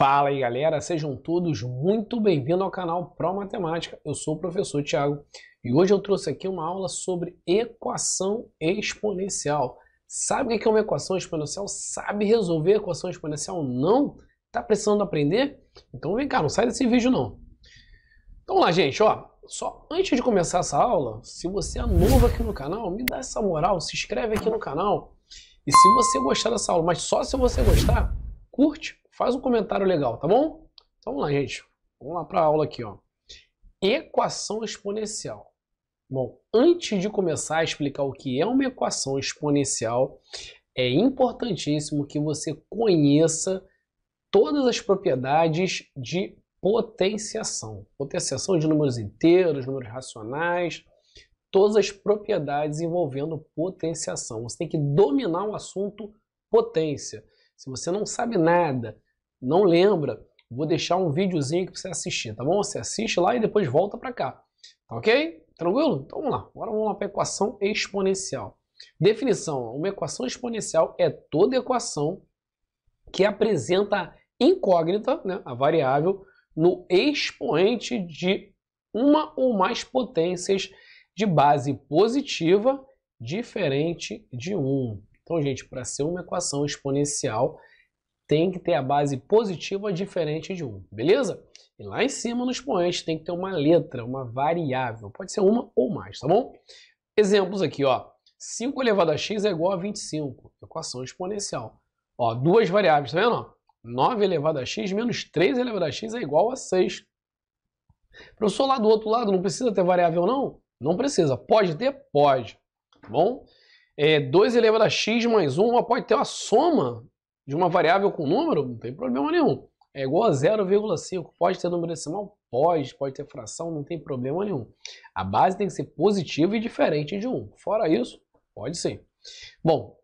Fala aí galera, sejam todos muito bem-vindos ao canal Pro Matemática. Eu sou o professor Tiago e hoje eu trouxe aqui uma aula sobre equação exponencial. Sabe o que é uma equação exponencial? Sabe resolver equação exponencial? Não? Tá precisando aprender? Então vem cá, não sai desse vídeo não. Então lá gente, ó, só antes de começar essa aula, se você é novo aqui no canal, me dá essa moral, se inscreve aqui no canal. E se você gostar dessa aula, mas só se você gostar, curte faz um comentário legal, tá bom? Então vamos lá, gente. Vamos lá para a aula aqui, ó. Equação exponencial. Bom, antes de começar a explicar o que é uma equação exponencial, é importantíssimo que você conheça todas as propriedades de potenciação. Potenciação de números inteiros, números racionais, todas as propriedades envolvendo potenciação. Você tem que dominar o assunto potência. Se você não sabe nada não lembra, vou deixar um videozinho que você assistir, tá bom? Você assiste lá e depois volta para cá. Tá ok? Tranquilo? Então vamos lá. Agora vamos lá para a equação exponencial. Definição: uma equação exponencial é toda equação que apresenta incógnita, né, a variável, no expoente de uma ou mais potências de base positiva diferente de 1. Então, gente, para ser uma equação exponencial, tem que ter a base positiva diferente de 1, beleza? E lá em cima, no expoente, tem que ter uma letra, uma variável. Pode ser uma ou mais, tá bom? Exemplos aqui, ó. 5 elevado a x é igual a 25, equação exponencial. Ó, duas variáveis, tá vendo? 9 elevado a x menos 3 elevado a x é igual a 6. Professor, lá do outro lado não precisa ter variável, não? Não precisa. Pode ter? Pode. Tá bom? É, 2 elevado a x mais 1, pode ter uma soma de uma variável com número, não tem problema nenhum. É igual a 0,5. Pode ter número decimal? Pode. Pode ter fração? Não tem problema nenhum. A base tem que ser positiva e diferente de 1. Fora isso, pode sim. Bom,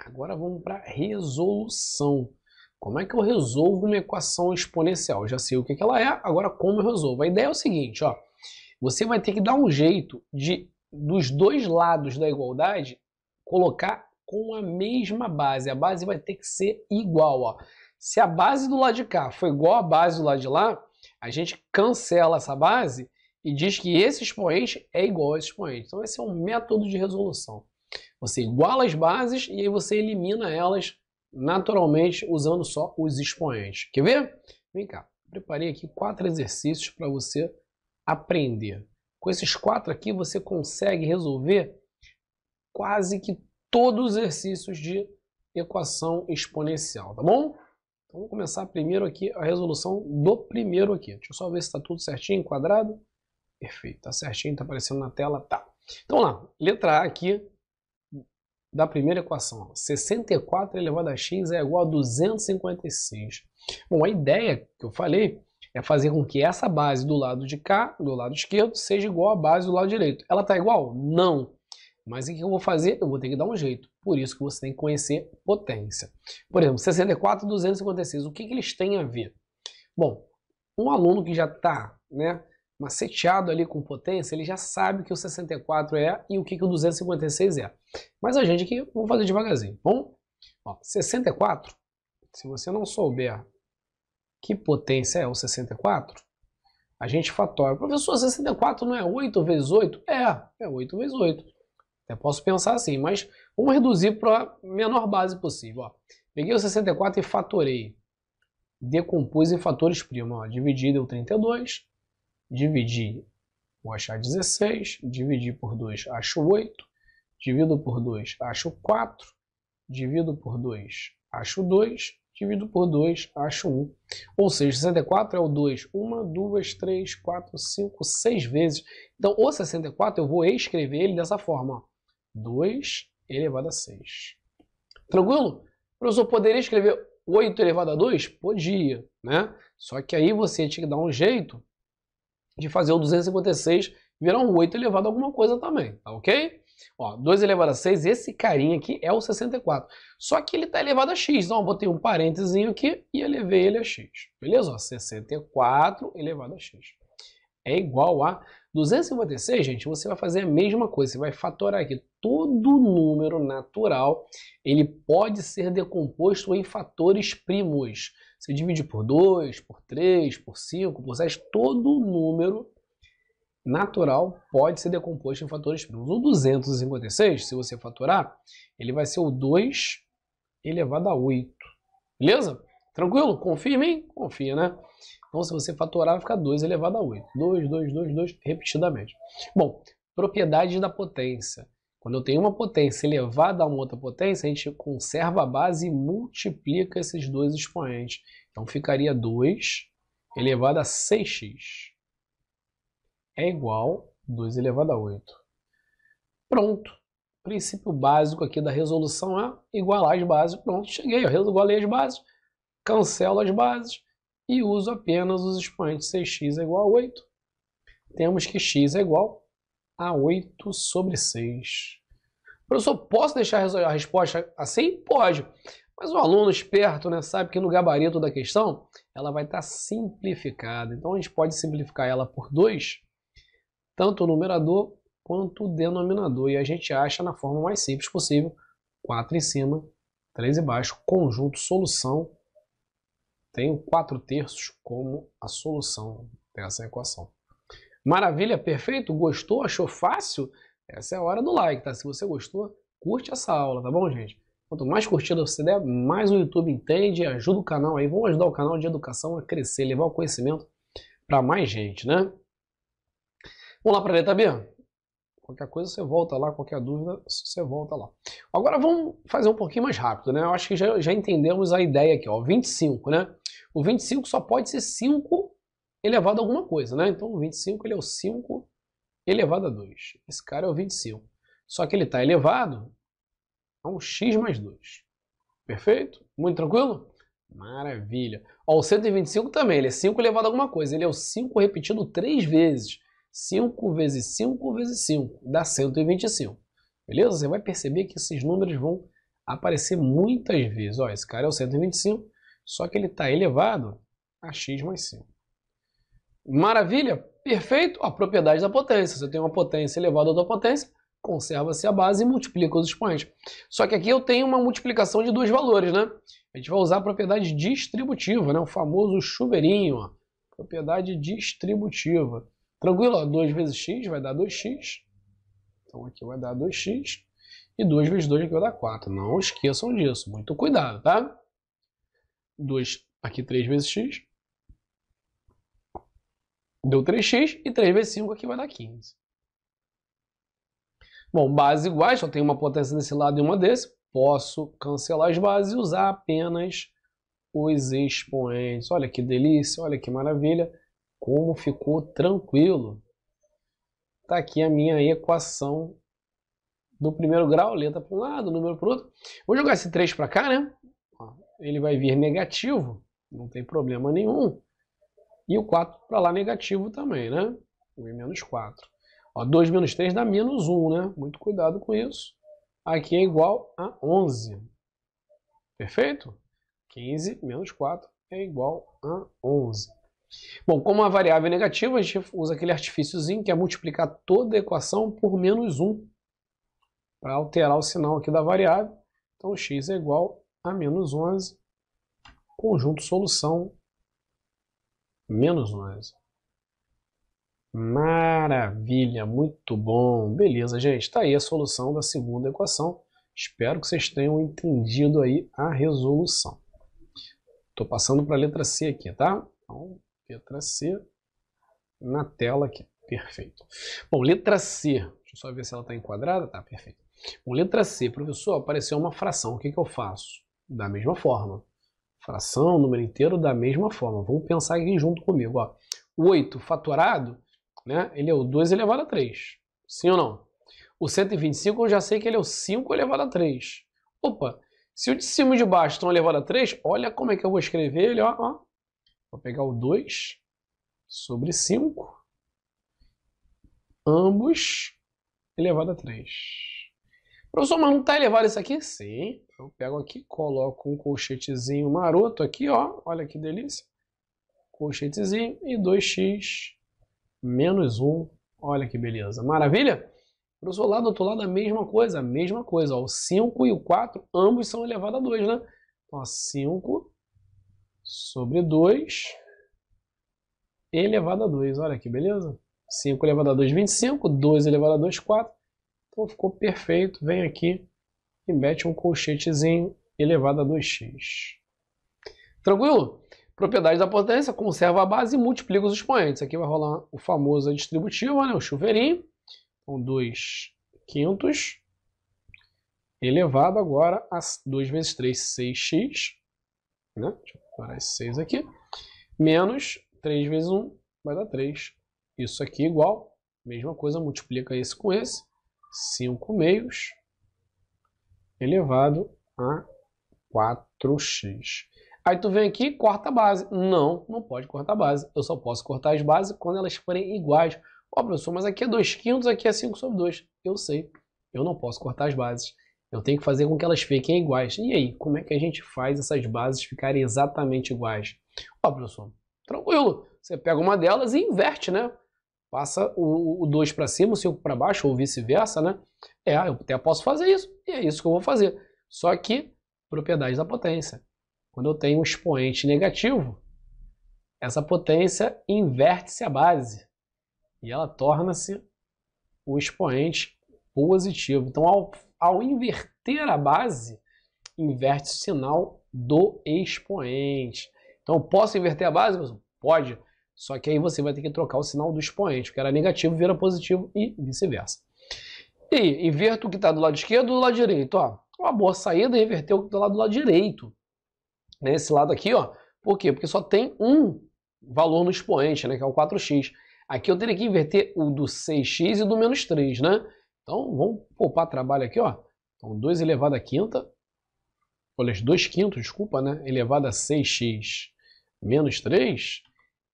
agora vamos para resolução. Como é que eu resolvo uma equação exponencial? já sei o que ela é, agora como eu resolvo? A ideia é o seguinte, ó. Você vai ter que dar um jeito de, dos dois lados da igualdade, colocar com a mesma base. A base vai ter que ser igual. Ó. Se a base do lado de cá for igual à base do lado de lá, a gente cancela essa base e diz que esse expoente é igual a esse expoente. Então esse é um método de resolução. Você iguala as bases e aí você elimina elas naturalmente usando só os expoentes. Quer ver? Vem cá, preparei aqui quatro exercícios para você aprender. Com esses quatro aqui você consegue resolver quase que todos os exercícios de equação exponencial, tá bom? Então, vamos começar primeiro aqui a resolução do primeiro aqui. Deixa eu só ver se está tudo certinho, quadrado. Perfeito, tá certinho, tá aparecendo na tela, tá. Então lá, letra A aqui da primeira equação. 64 elevado a x é igual a 256. Bom, a ideia que eu falei é fazer com que essa base do lado de cá, do lado esquerdo, seja igual à base do lado direito. Ela está igual? Não. Mas o que eu vou fazer? Eu vou ter que dar um jeito. Por isso que você tem que conhecer potência. Por exemplo, 64 e 256, o que, que eles têm a ver? Bom, um aluno que já está né, maceteado ali com potência, ele já sabe que o 64 é e o que, que o 256 é. Mas a gente aqui, vamos fazer devagarzinho. Bom, ó, 64, se você não souber que potência é o 64, a gente fatora. Professor, 64 não é 8 vezes 8? É, é 8 vezes 8. Até posso pensar assim, mas vamos reduzir para a menor base possível. Ó. Peguei o 64 e fatorei. Decompus em fatores primos. Dividi deu 32. Dividi, vou achar 16. Dividi por 2, acho 8. Divido por 2, acho 4. Divido por 2, acho 2 divido por 2, acho 1. Ou seja, 64 é o 2. 1, 2, 3, 4, 5, 6 vezes. Então, o 64 eu vou escrever ele dessa forma. 2 elevado a 6. Tranquilo? O Professor, poderia escrever 8 elevado a 2? Podia, né? Só que aí você tinha que dar um jeito de fazer o 256 virar um 8 elevado a alguma coisa também, tá ok? Ó, 2 elevado a 6, esse carinha aqui é o 64. Só que ele está elevado a x, então eu botei um parênteses aqui e elevei ele a x. Beleza? Ó, 64 elevado a x é igual a 256, gente, você vai fazer a mesma coisa, você vai fatorar aqui. Todo número natural, ele pode ser decomposto em fatores primos. Você divide por 2, por 3, por 5, por 7, todo número natural pode ser decomposto em fatores primos. O 256, se você fatorar, ele vai ser o 2 elevado a 8. Beleza? Tranquilo? Confia em mim? Confia, né? Então, se você fatorar, vai ficar 2 elevado a 8. 2, 2, 2, 2, repetidamente. Bom, propriedades da potência. Quando eu tenho uma potência elevada a uma outra potência, a gente conserva a base e multiplica esses dois expoentes. Então, ficaria 2 elevado a 6x. É igual 2 elevado a 8. Pronto. princípio básico aqui da resolução é igualar as bases. Pronto, cheguei, eu igualei as bases cancelo as bases e uso apenas os expoentes 6x é igual a 8. Temos que x é igual a 8 sobre 6. Professor, posso deixar a resposta assim? Pode. Mas o aluno esperto né, sabe que no gabarito da questão ela vai estar tá simplificada. Então a gente pode simplificar ela por 2, tanto o numerador quanto o denominador. E a gente acha na forma mais simples possível, 4 em cima, 3 embaixo, conjunto, solução tenho 4 terços como a solução dessa equação. Maravilha, perfeito? Gostou? Achou fácil? Essa é a hora do like, tá? Se você gostou, curte essa aula, tá bom, gente? Quanto mais curtida você der, mais o YouTube entende, ajuda o canal aí. Vamos ajudar o canal de educação a crescer, levar o conhecimento para mais gente, né? Vamos lá para a letra B? Qualquer coisa você volta lá, qualquer dúvida você volta lá. Agora vamos fazer um pouquinho mais rápido, né? Eu acho que já, já entendemos a ideia aqui, ó, 25, né? O 25 só pode ser 5 elevado a alguma coisa, né? Então o 25 ele é o 5 elevado a 2. Esse cara é o 25. Só que ele está elevado a um x mais 2. Perfeito? Muito tranquilo? Maravilha. Ó, o 125 também, ele é 5 elevado a alguma coisa. Ele é o 5 repetido 3 vezes. 5 vezes 5 vezes 5 dá 125. Beleza? Você vai perceber que esses números vão aparecer muitas vezes. Ó, esse cara é o 125, só que ele está elevado a x mais 5. Maravilha? Perfeito? A propriedade da potência. Se eu tenho uma potência elevada à outra potência, conserva-se a base e multiplica os expoentes. Só que aqui eu tenho uma multiplicação de dois valores, né? A gente vai usar a propriedade distributiva, né? o famoso chuveirinho. Ó. Propriedade distributiva. Tranquilo? Ó. 2 vezes x vai dar 2x. Então aqui vai dar 2x. E 2 vezes 2 aqui vai dar 4. Não esqueçam disso. Muito cuidado, tá? 2, aqui 3 vezes x. Deu 3x e 3 vezes 5 aqui vai dar 15. Bom, bases iguais, só então tem uma potência desse lado e uma desse. Posso cancelar as bases e usar apenas os expoentes. Olha que delícia, olha que maravilha. Como ficou tranquilo. Está aqui a minha equação do primeiro grau, letra para um lado, número para o outro. Vou jogar esse 3 para cá, né? ele vai vir negativo, não tem problema nenhum. E o 4 para lá negativo também, né? V menos 4. Ó, 2 menos 3 dá menos 1, né? Muito cuidado com isso. Aqui é igual a 11. Perfeito? 15 menos 4 é igual a 11. Bom, como a variável é negativa, a gente usa aquele artifíciozinho que é multiplicar toda a equação por menos 1 para alterar o sinal aqui da variável. Então, x é igual a menos 11, conjunto solução, menos 11. Maravilha, muito bom. Beleza, gente, está aí a solução da segunda equação. Espero que vocês tenham entendido aí a resolução. Estou passando para a letra C aqui, tá? Então, letra C na tela aqui. Perfeito. Bom, letra C. Deixa eu só ver se ela está enquadrada. Tá, perfeito. Bom, letra C, professor, apareceu uma fração. O que, que eu faço? da mesma forma. Fração, número inteiro, da mesma forma. Vamos pensar aqui junto comigo. Ó. O 8 fatorado, né, ele é o 2 elevado a 3. Sim ou não? O 125 eu já sei que ele é o 5 elevado a 3. Opa, se o de cima e o de baixo estão elevado a 3, olha como é que eu vou escrever ele. Ó, ó. Vou pegar o 2 sobre 5. Ambos elevado a 3. Professor, mas não está elevado isso aqui? Sim. Eu então, pego aqui, coloco um colchetezinho maroto aqui, ó. Olha que delícia. Colchetezinho e 2x menos 1. Olha que beleza. Maravilha? Professor, lá do outro lado a mesma coisa, a mesma coisa. Ó. O 5 e o 4, ambos são elevados a 2, né? Então, 5 sobre 2 elevado a 2. Né? Olha que beleza. 5 elevado a 2, 25. 2 elevado a 2, 4. Então ficou perfeito, vem aqui e mete um colchetezinho elevado a 2x. Tranquilo? Propriedade da potência, conserva a base e multiplica os expoentes. Aqui vai rolar o famoso distributivo, né? o chuveirinho. Então 2 quintos elevado agora a 2 vezes 3, 6x. Né? Deixa eu parar esse 6 aqui. Menos 3 vezes 1 vai dar 3. Isso aqui é igual, mesma coisa, multiplica esse com esse. 5 meios elevado a 4x. Aí tu vem aqui corta a base. Não, não pode cortar a base. Eu só posso cortar as bases quando elas forem iguais. Ó, oh, professor, mas aqui é 2 quintos, aqui é 5 sobre 2. Eu sei, eu não posso cortar as bases. Eu tenho que fazer com que elas fiquem iguais. E aí, como é que a gente faz essas bases ficarem exatamente iguais? Ó, oh, professor, tranquilo. Você pega uma delas e inverte, né? passa o 2 para cima, o 5 para baixo, ou vice-versa, né? É, eu até posso fazer isso, e é isso que eu vou fazer. Só que, propriedade da potência. Quando eu tenho um expoente negativo, essa potência inverte-se a base e ela torna-se o expoente positivo. Então, ao, ao inverter a base, inverte o sinal do expoente. Então, posso inverter a base? Pode. Só que aí você vai ter que trocar o sinal do expoente, que era negativo, vira positivo e vice-versa. E inverto o que está do lado esquerdo do lado direito. Ó. Uma boa saída é inverter o que está do lado direito. Nesse né, lado aqui, ó. Por quê? Porque só tem um valor no expoente, né, que é o 4x. Aqui eu teria que inverter o do 6x e do menos 3, né? Então, vamos poupar trabalho aqui, ó. Então, 2 elevado a quinta. Olha, 2 quintos, desculpa, né? Elevado a 6x menos 3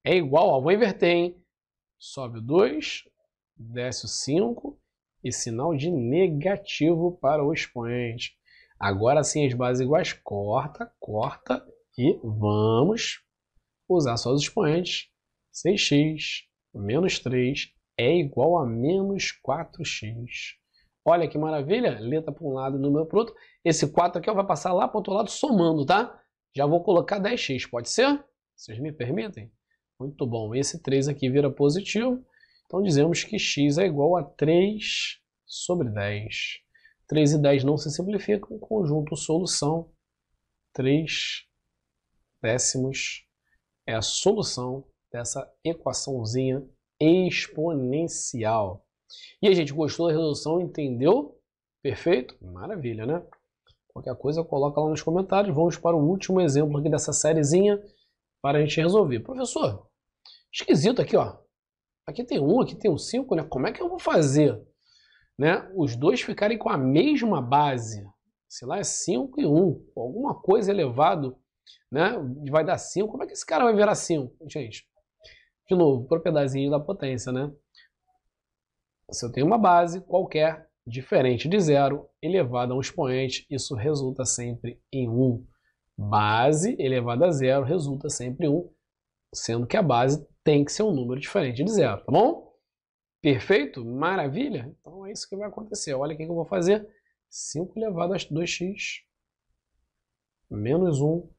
é igual, ó, vou inverter, hein? Sobe o 2, desce o 5 e sinal de negativo para o expoente. Agora sim, as bases iguais, corta, corta e vamos usar só os expoentes. 6x menos 3 é igual a menos 4x. Olha que maravilha, letra para um lado e número para o outro. Esse 4 aqui ó, vai passar lá para o outro lado somando, tá? Já vou colocar 10x, pode ser? Vocês me permitem? Muito bom. Esse 3 aqui vira positivo. Então dizemos que x é igual a 3 sobre 10. 3 e 10 não se simplificam. Conjunto solução. 3 décimos é a solução dessa equaçãozinha exponencial. E aí, gente, gostou da resolução? Entendeu? Perfeito? Maravilha, né? Qualquer coisa, coloca lá nos comentários. Vamos para o último exemplo aqui dessa sériezinha para a gente resolver. Professor, esquisito aqui, ó. Aqui tem um, aqui tem um 5, né? Como é que eu vou fazer né, os dois ficarem com a mesma base? Sei lá, é 5 e 1. Um. Alguma coisa elevado né, vai dar 5. Como é que esse cara vai virar 5? Gente, de novo, propriedadezinho da potência, né? Se eu tenho uma base qualquer diferente de zero elevada a um expoente, isso resulta sempre em 1. Um. Base elevada a zero resulta sempre em 1, um, sendo que a base tem que ser um número diferente de zero, tá bom? Perfeito? Maravilha? Então é isso que vai acontecer. Olha o que eu vou fazer. 5 elevado a 2x menos 1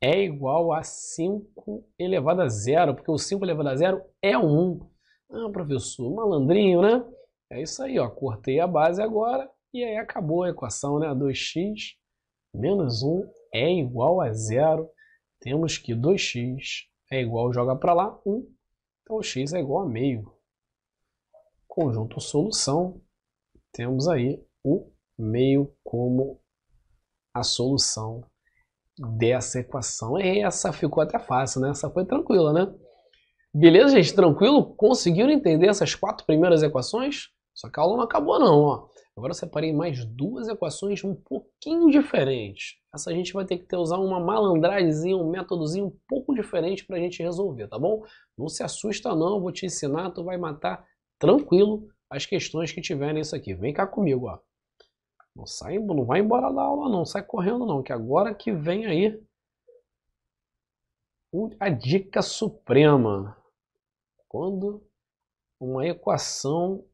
é igual a 5 elevado a zero, porque o 5 elevado a zero é 1. Ah, professor, malandrinho, né? É isso aí, ó. Cortei a base agora e aí acabou a equação, né? 2x menos 1 é igual a zero. Temos que 2x é igual, joga para lá, 1. Então x é igual a meio. Conjunto solução, temos aí o meio como a solução dessa equação. E essa ficou até fácil, né? Essa foi tranquila, né? Beleza, gente? Tranquilo? Conseguiram entender essas quatro primeiras equações? Só que a aula não acabou não, ó. Agora eu separei mais duas equações um pouquinho diferentes. Essa a gente vai ter que usar uma malandragem, um métodozinho um pouco diferente para a gente resolver, tá bom? Não se assusta não, eu vou te ensinar, tu vai matar tranquilo as questões que tiverem isso aqui. Vem cá comigo, ó. Não sai, não vai embora da aula não, sai correndo não, que agora que vem aí a dica suprema. Quando uma equação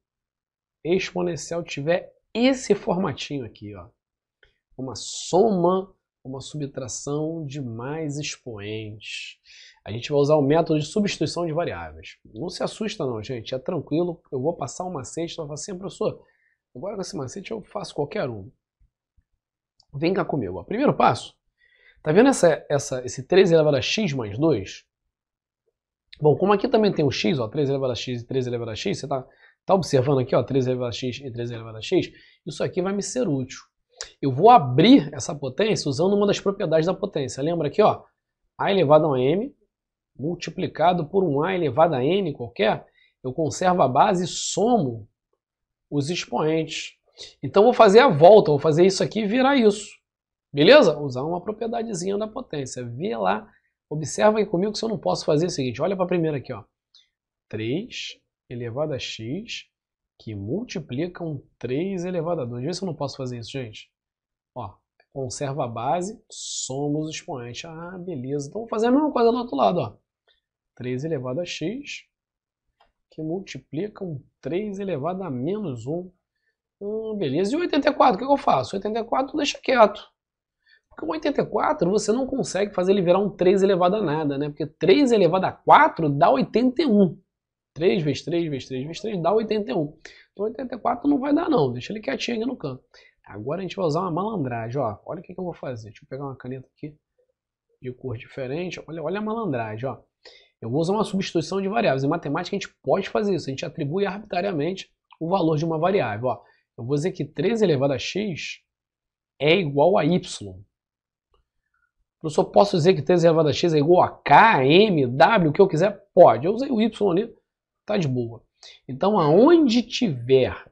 exponencial tiver esse formatinho aqui, ó, uma soma, uma subtração de mais expoentes. A gente vai usar o método de substituição de variáveis. Não se assusta não, gente, é tranquilo, eu vou passar um macete, então eu falo assim, professor, agora com esse macete eu faço qualquer um. Vem cá comigo, ó. primeiro passo, tá vendo essa, essa, esse 3 elevado a x mais 2? Bom, como aqui também tem o x, ó, 3 elevado a x e 3 elevado a x, você tá Está observando aqui, ó, 3 elevado a x e 3 elevado a x? Isso aqui vai me ser útil. Eu vou abrir essa potência usando uma das propriedades da potência. Lembra aqui, ó, a elevado a m multiplicado por um a elevado a n qualquer, eu conservo a base e somo os expoentes. Então vou fazer a volta, vou fazer isso aqui e virar isso. Beleza? Usar uma propriedadezinha da potência. Vê lá, observa aí comigo que eu não posso fazer é o seguinte. Olha para a primeira aqui, ó. 3 elevado a x, que multiplicam 3 elevado a 2. Vê se eu não posso fazer isso, gente. Ó, conserva a base, somos os expoentes. Ah, beleza. Então, vamos fazer a mesma coisa do outro lado. Ó. 3 elevado a x, que multiplicam 3 elevado a menos 1. Hum, beleza. E 84, o que eu faço? 84 deixa quieto. Porque o 84 você não consegue fazer ele virar um 3 elevado a nada, né? Porque 3 elevado a 4 dá 81. 3 vezes 3 vezes 3 vezes 3 dá 81. Então 84 não vai dar não, deixa ele quietinho aqui no canto. Agora a gente vai usar uma malandragem, ó. Olha o que, que eu vou fazer. Deixa eu pegar uma caneta aqui de cor diferente. Olha, olha a malandragem, ó. Eu vou usar uma substituição de variáveis. Em matemática a gente pode fazer isso, a gente atribui arbitrariamente o valor de uma variável. Ó, eu vou dizer que 3 elevado a x é igual a y. Eu só posso dizer que 3 elevado a x é igual a k, m, w, o que eu quiser? Pode. Eu usei o y ali tá de boa. Então, aonde tiver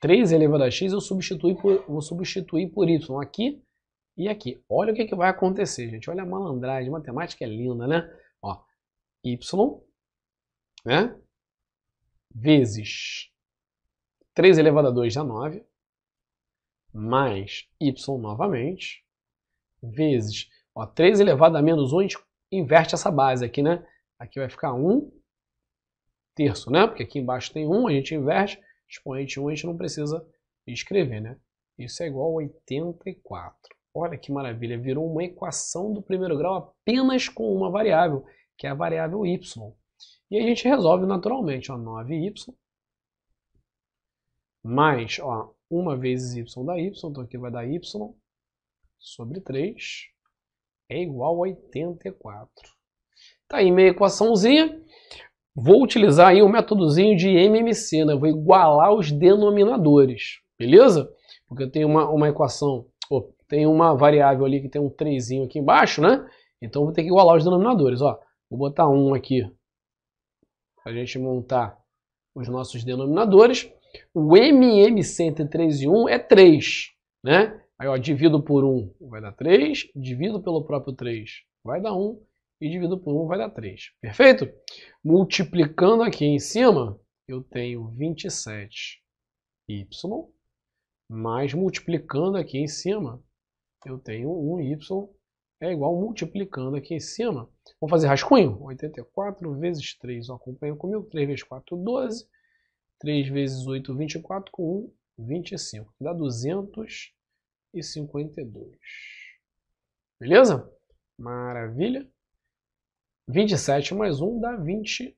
3 elevado a x, eu substitui por, vou substituir por y aqui e aqui. Olha o que, que vai acontecer, gente. Olha a malandragem, matemática é linda, né? Ó, y, né? Vezes 3 elevado a 2 dá 9, mais y novamente, vezes ó, 3 elevado a menos 1, a gente inverte essa base aqui, né? Aqui vai ficar 1 terço, né? Porque aqui embaixo tem 1, a gente inverte, expoente 1 a gente não precisa escrever, né? Isso é igual a 84. Olha que maravilha, virou uma equação do primeiro grau apenas com uma variável, que é a variável y. E a gente resolve naturalmente, ó, 9y mais, ó, 1 vezes y dá y, então aqui vai dar y sobre 3 é igual a 84. Tá aí minha equaçãozinha, Vou utilizar aí um métodozinho de MMC, né? Vou igualar os denominadores, beleza? Porque eu tenho uma, uma equação, oh, tem uma variável ali que tem um 3 aqui embaixo, né? Então vou ter que igualar os denominadores, ó. Vou botar um aqui para a gente montar os nossos denominadores. O MMC entre 3 e 1 é 3, né? Aí, ó, divido por 1 vai dar 3, divido pelo próprio 3 vai dar 1, e divido por 1 vai dar 3. Perfeito? Multiplicando aqui em cima, eu tenho 27y, mais multiplicando aqui em cima, eu tenho 1y é igual multiplicando aqui em cima. Vamos fazer rascunho? 84 vezes 3, acompanha comigo. 3 vezes 4, 12. 3 vezes 8, 24, com 1, 25. Dá 252. Beleza? Maravilha! 27 mais 1 dá 28y.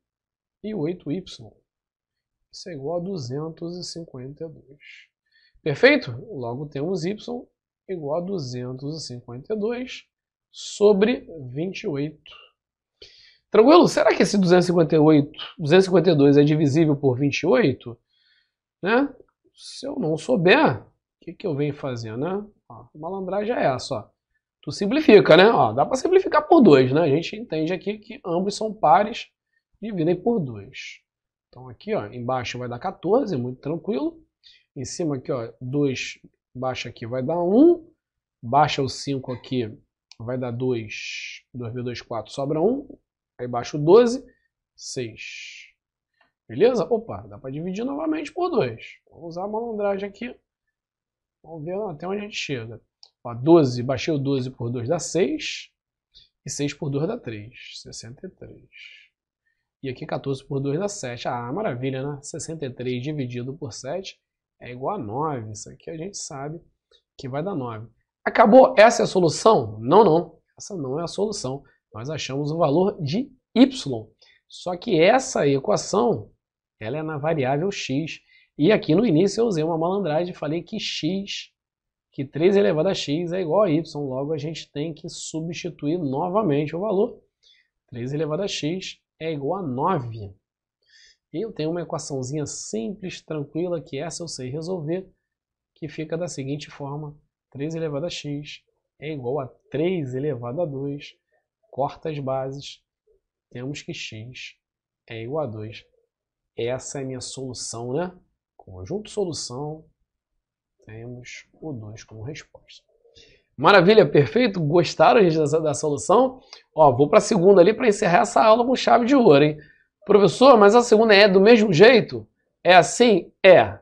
Isso é igual a 252. Perfeito? Logo temos y igual a 252 sobre 28. Tranquilo? Será que esse 258, 252 é divisível por 28? Né? Se eu não souber, o que, que eu venho fazendo? Né? Ó, malandragem é essa. Ó tu simplifica, né? Ó, dá para simplificar por 2, né? A gente entende aqui que ambos são pares, dividem por 2. Então aqui, ó, embaixo vai dar 14, muito tranquilo. Em cima aqui, ó, 2 baixa aqui vai dar 1. Baixa o 5 aqui, vai dar 2. 2 2, vezes 4, sobra 1. Aí baixa o 12, 6. Beleza? Opa, dá para dividir novamente por 2. Vou usar a malandragem aqui. Vamos ver até onde a gente chega. Ó, 12, baixei o 12 por 2 dá 6. E 6 por 2 dá 3. 63. E aqui 14 por 2 dá 7. Ah, maravilha, né? 63 dividido por 7 é igual a 9. Isso aqui a gente sabe que vai dar 9. Acabou? Essa é a solução? Não, não. Essa não é a solução. Nós achamos o valor de y. Só que essa equação ela é na variável x. E aqui no início eu usei uma malandragem e falei que x que 3 elevado a x é igual a y, logo a gente tem que substituir novamente o valor. 3 elevado a x é igual a 9. Eu tenho uma equaçãozinha simples, tranquila, que essa eu sei resolver, que fica da seguinte forma, 3 elevado a x é igual a 3 elevado a 2, corta as bases, temos que x é igual a 2. Essa é a minha solução, né? Conjunto solução temos o 2 como resposta. Maravilha, perfeito? Gostaram gente, dessa, da solução? Ó, vou para a segunda ali para encerrar essa aula com chave de ouro, hein? Professor, mas a segunda é do mesmo jeito? É assim? É.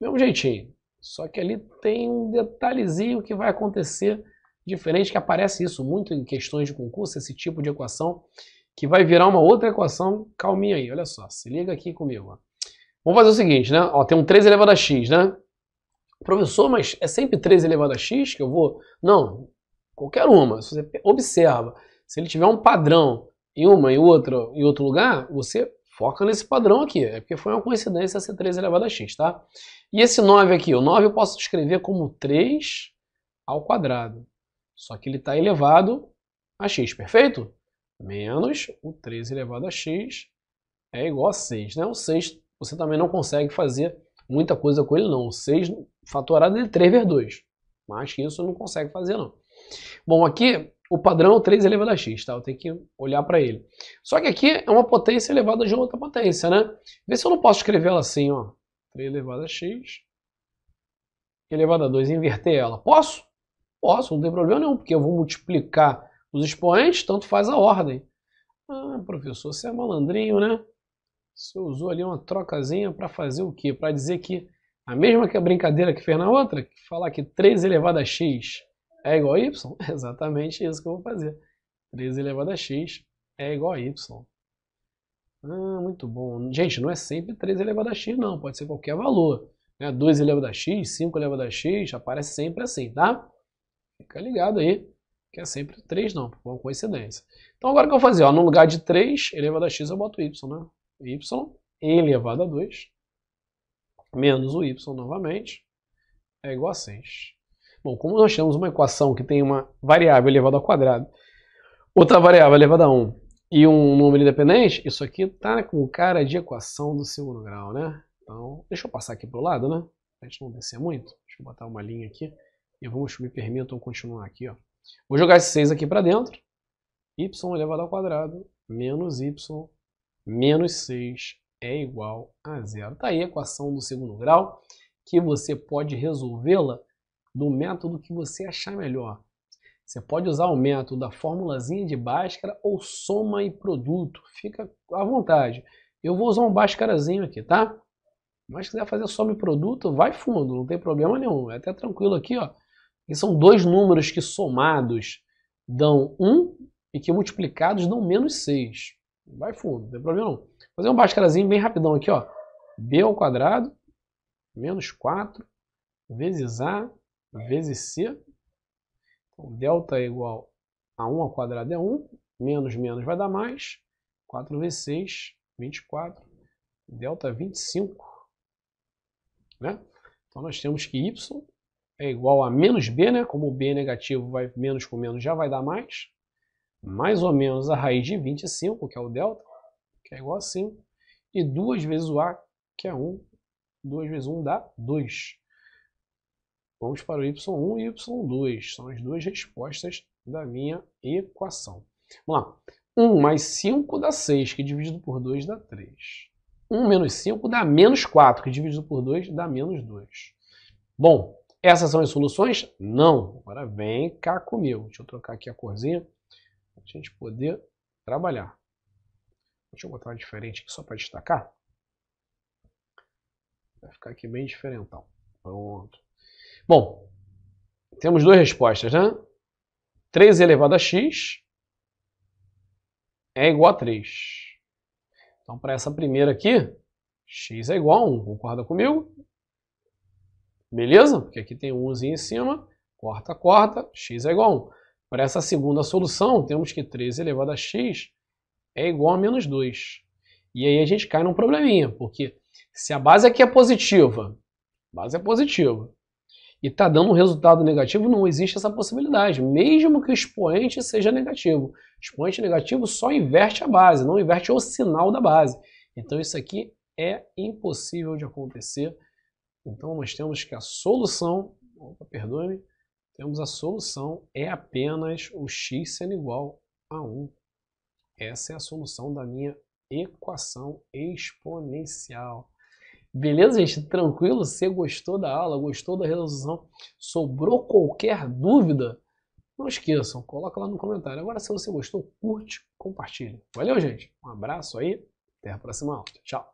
Mesmo jeitinho. Só que ali tem um detalhezinho que vai acontecer diferente, que aparece isso muito em questões de concurso, esse tipo de equação, que vai virar uma outra equação. Calminha aí, olha só. Se liga aqui comigo. Ó. Vamos fazer o seguinte, né? Ó, tem um 3 elevado a x, né? Professor, mas é sempre 3 elevado a x que eu vou? Não, qualquer uma. Se você observa, se ele tiver um padrão em uma e outra em outro lugar, você foca nesse padrão aqui. É porque foi uma coincidência ser 3 elevado a x, tá? E esse 9 aqui, o 9 eu posso escrever como 3 ao quadrado. Só que ele está elevado a x, perfeito? Menos o 3 elevado a x é igual a 6, né? O 6 você também não consegue fazer muita coisa com ele, não. 6 fatorado ele 3 vezes 2. Mais que isso não consegue fazer, não. Bom, aqui o padrão é 3 elevado a x, tá? Eu tenho que olhar para ele. Só que aqui é uma potência elevada de outra potência, né? Vê se eu não posso escrever ela assim, ó. 3 elevado a x elevado a 2, inverter ela. Posso? Posso, não tem problema nenhum, porque eu vou multiplicar os expoentes, tanto faz a ordem. Ah, professor, você é malandrinho, né? Você usou ali uma trocazinha para fazer o quê? Para dizer que a mesma que a brincadeira que fez na outra, que falar que 3 elevado a x é igual a y, é exatamente isso que eu vou fazer. 3 elevado a x é igual a y. Ah, muito bom. Gente, não é sempre 3 elevado a x, não. Pode ser qualquer valor. Né? 2 elevado a x, 5 elevado a x, aparece sempre assim, tá? Fica ligado aí, que é sempre 3 não, por uma coincidência. Então agora o que eu vou fazer? Ó, no lugar de 3 elevado a x eu boto y, né? y elevado a 2 menos o y novamente é igual a 6. Bom, como nós temos uma equação que tem uma variável elevada ao quadrado, outra variável elevada a 1 e um número independente, isso aqui tá com cara de equação do segundo grau, né? Então, deixa eu passar aqui para o lado, né? A gente não descer muito. Deixa eu botar uma linha aqui e vamos, me permitam continuar aqui, ó. Vou jogar esse 6 aqui para dentro. y elevado ao quadrado menos y menos 6 é igual a zero. Está aí a equação do segundo grau, que você pode resolvê-la do método que você achar melhor. Você pode usar o método da formulazinha de Bhaskara ou soma e produto. Fica à vontade. Eu vou usar um Bhaskarazinho aqui, tá? Mas se quiser fazer soma e produto, vai fundo, não tem problema nenhum. É até tranquilo aqui, ó. E são dois números que somados dão 1 um, e que multiplicados dão menos 6. Vai fundo, não tem problema não. Vou fazer um báscarazinho bem rapidão aqui, ó. B ao quadrado, menos 4, vezes A, vezes C. Então, delta é igual a 1 ao quadrado é 1, menos menos vai dar mais. 4 vezes 6, 24. Delta 25. Né? Então nós temos que y é igual a menos b, né? Como b é negativo, vai menos com menos já vai dar mais mais ou menos a raiz de 25, que é o delta, que é igual a 5, e 2 vezes o A, que é 1. 2 vezes 1 dá 2. Vamos para o Y1 e Y2. São as duas respostas da minha equação. Vamos lá. 1 mais 5 dá 6, que é dividido por 2 dá 3. 1 menos 5 dá menos 4, que é dividido por 2 dá menos 2. Bom, essas são as soluções? Não. Agora vem cá comigo. Deixa eu trocar aqui a corzinha a gente poder trabalhar. Deixa eu botar uma diferente aqui só para destacar. Vai ficar aqui bem diferentão. Pronto. Bom, temos duas respostas, né? 3 elevado a x é igual a 3. Então, para essa primeira aqui, x é igual a 1. Concorda comigo? Beleza? Porque aqui tem 1 em cima. Corta, corta. x é igual a 1. Para essa segunda solução, temos que 3 elevado a x é igual a menos 2. E aí a gente cai num probleminha, porque se a base aqui é positiva, base é positiva, e está dando um resultado negativo, não existe essa possibilidade, mesmo que o expoente seja negativo. expoente negativo só inverte a base, não inverte o sinal da base. Então isso aqui é impossível de acontecer. Então nós temos que a solução, opa, perdoe-me, temos a solução é apenas o x sendo igual a 1. Essa é a solução da minha equação exponencial. Beleza, gente? Tranquilo? Você gostou da aula? Gostou da resolução? Sobrou qualquer dúvida? Não esqueçam, coloca lá no comentário. Agora, se você gostou, curte, compartilhe Valeu, gente. Um abraço aí. Até a próxima aula. Tchau.